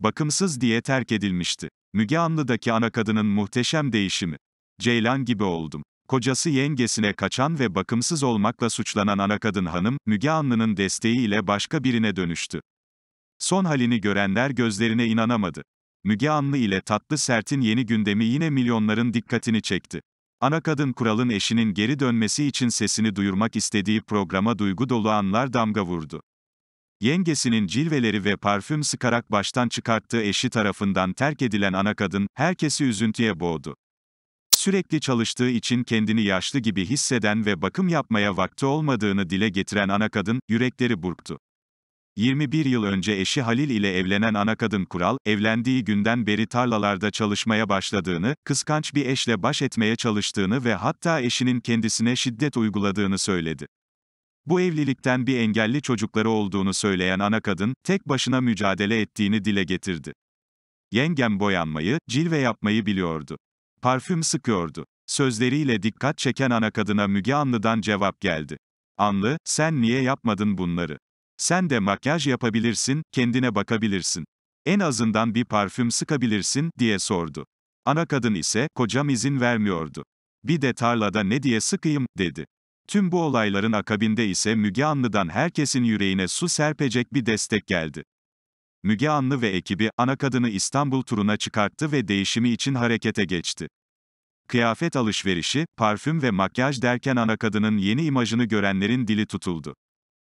Bakımsız diye terk edilmişti. Müge Anlı'daki ana kadının muhteşem değişimi. Ceylan gibi oldum. Kocası yengesine kaçan ve bakımsız olmakla suçlanan ana kadın hanım, Müge Anlı'nın desteğiyle başka birine dönüştü. Son halini görenler gözlerine inanamadı. Müge Anlı ile Tatlı Sert'in yeni gündemi yine milyonların dikkatini çekti. Ana kadın kuralın eşinin geri dönmesi için sesini duyurmak istediği programa duygu dolu anlar damga vurdu. Yengesinin cilveleri ve parfüm sıkarak baştan çıkarttığı eşi tarafından terk edilen ana kadın, herkesi üzüntüye boğdu. Sürekli çalıştığı için kendini yaşlı gibi hisseden ve bakım yapmaya vakti olmadığını dile getiren ana kadın, yürekleri burktu. 21 yıl önce eşi Halil ile evlenen ana kadın Kural, evlendiği günden beri tarlalarda çalışmaya başladığını, kıskanç bir eşle baş etmeye çalıştığını ve hatta eşinin kendisine şiddet uyguladığını söyledi. Bu evlilikten bir engelli çocukları olduğunu söyleyen ana kadın, tek başına mücadele ettiğini dile getirdi. Yengem boyanmayı, cilve yapmayı biliyordu. Parfüm sıkıyordu. Sözleriyle dikkat çeken ana kadına Müge Anlı'dan cevap geldi. Anlı, sen niye yapmadın bunları? Sen de makyaj yapabilirsin, kendine bakabilirsin. En azından bir parfüm sıkabilirsin, diye sordu. Ana kadın ise, kocam izin vermiyordu. Bir de tarlada ne diye sıkayım, dedi. Tüm bu olayların akabinde ise Müge Anlı'dan herkesin yüreğine su serpecek bir destek geldi. Müge Anlı ve ekibi, ana kadını İstanbul turuna çıkarttı ve değişimi için harekete geçti. Kıyafet alışverişi, parfüm ve makyaj derken ana kadının yeni imajını görenlerin dili tutuldu.